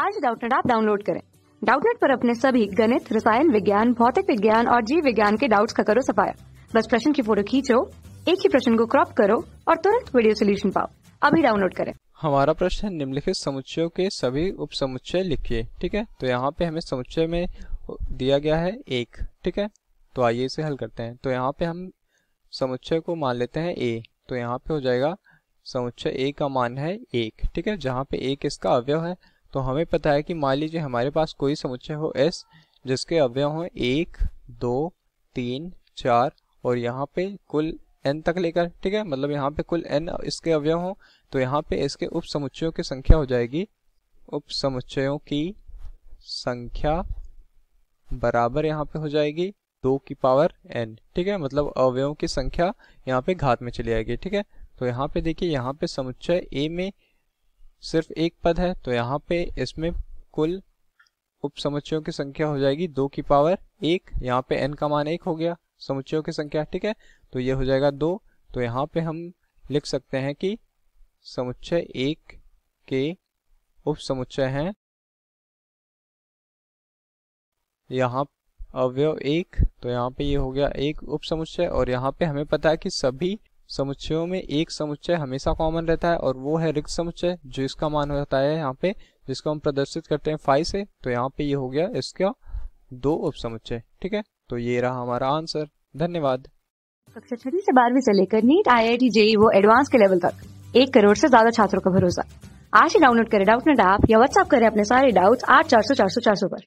आज डाउटनेट आप डाउनलोड करें डाउटनेट पर अपने सभी गणित रसायन विज्ञान भौतिक विज्ञान और जीव विज्ञान के डाउट्स का करो सफाया बस प्रश्न की फोटो खींचो एक ही प्रश्न को क्रॉप करो और तुरंत वीडियो सोल्यूशन पाओ अभी डाउनलोड करें हमारा प्रश्न निम्नलिखित समुच्चयों के सभी उप समुच्चय लिखिए ठीक है तो यहाँ पे हमें समुच्चय में दिया गया है एक ठीक है तो आइए इसे हल करते हैं तो यहाँ पे हम समुच्चय को मान लेते हैं ए तो यहाँ पे हो जाएगा समुच्चय ए का मान है एक ठीक है जहाँ पे एक इसका अवयव है तो हमें पता है कि मान लीजिए हमारे पास कोई समुच्चय हो एस जिसके अवयव हो एक दो तीन चार और यहाँ पे कुल एन तक लेकर ठीक है मतलब यहाँ पे कुल एन इसके अवयव हो तो यहाँ पे इसके उप समुच्चयों की संख्या हो जाएगी उप समुच्चयों की संख्या बराबर यहाँ पे हो जाएगी दो की पावर एन ठीक है मतलब अवयवों की संख्या यहाँ पे घात में चली जाएगी ठीक है तो यहाँ पे देखिए यहाँ पे समुच्चय ए में सिर्फ एक पद है तो यहाँ पे इसमें कुल उप समुच्चयों की संख्या हो जाएगी दो की पावर एक यहाँ पे n का मान एक हो गया समुच्चयों की संख्या ठीक है तो ये हो जाएगा दो तो यहाँ पे हम लिख सकते हैं कि समुच्चय एक के उप समुच्चय है यहाँ अवयव एक तो यहाँ पे ये यह हो गया एक उप समुच्चय और यहाँ पे हमें पता है कि सभी समुच्चयों में एक समुच्चय हमेशा कॉमन रहता है और वो है रिक्त समुच्चय जो इसका मान होता है यहाँ पे जिसको हम प्रदर्शित करते हैं फाइव से तो यहाँ पे ये यह हो गया इसका दो उप समुच्चय ठीक है तो ये रहा हमारा आंसर धन्यवाद कक्षा छठी से बारहवीं से लेकर NEET I I T JEE वो एडवांस के लेवल तक एक करोड़ से ज्यादा छात्रों का भरोसा आज ही डाउनलोड करें डाउट नेट ऐप या व्हाट्सएप करें अपने सारे डाउट्स आठ चार सौ चार सौ चार सौ पर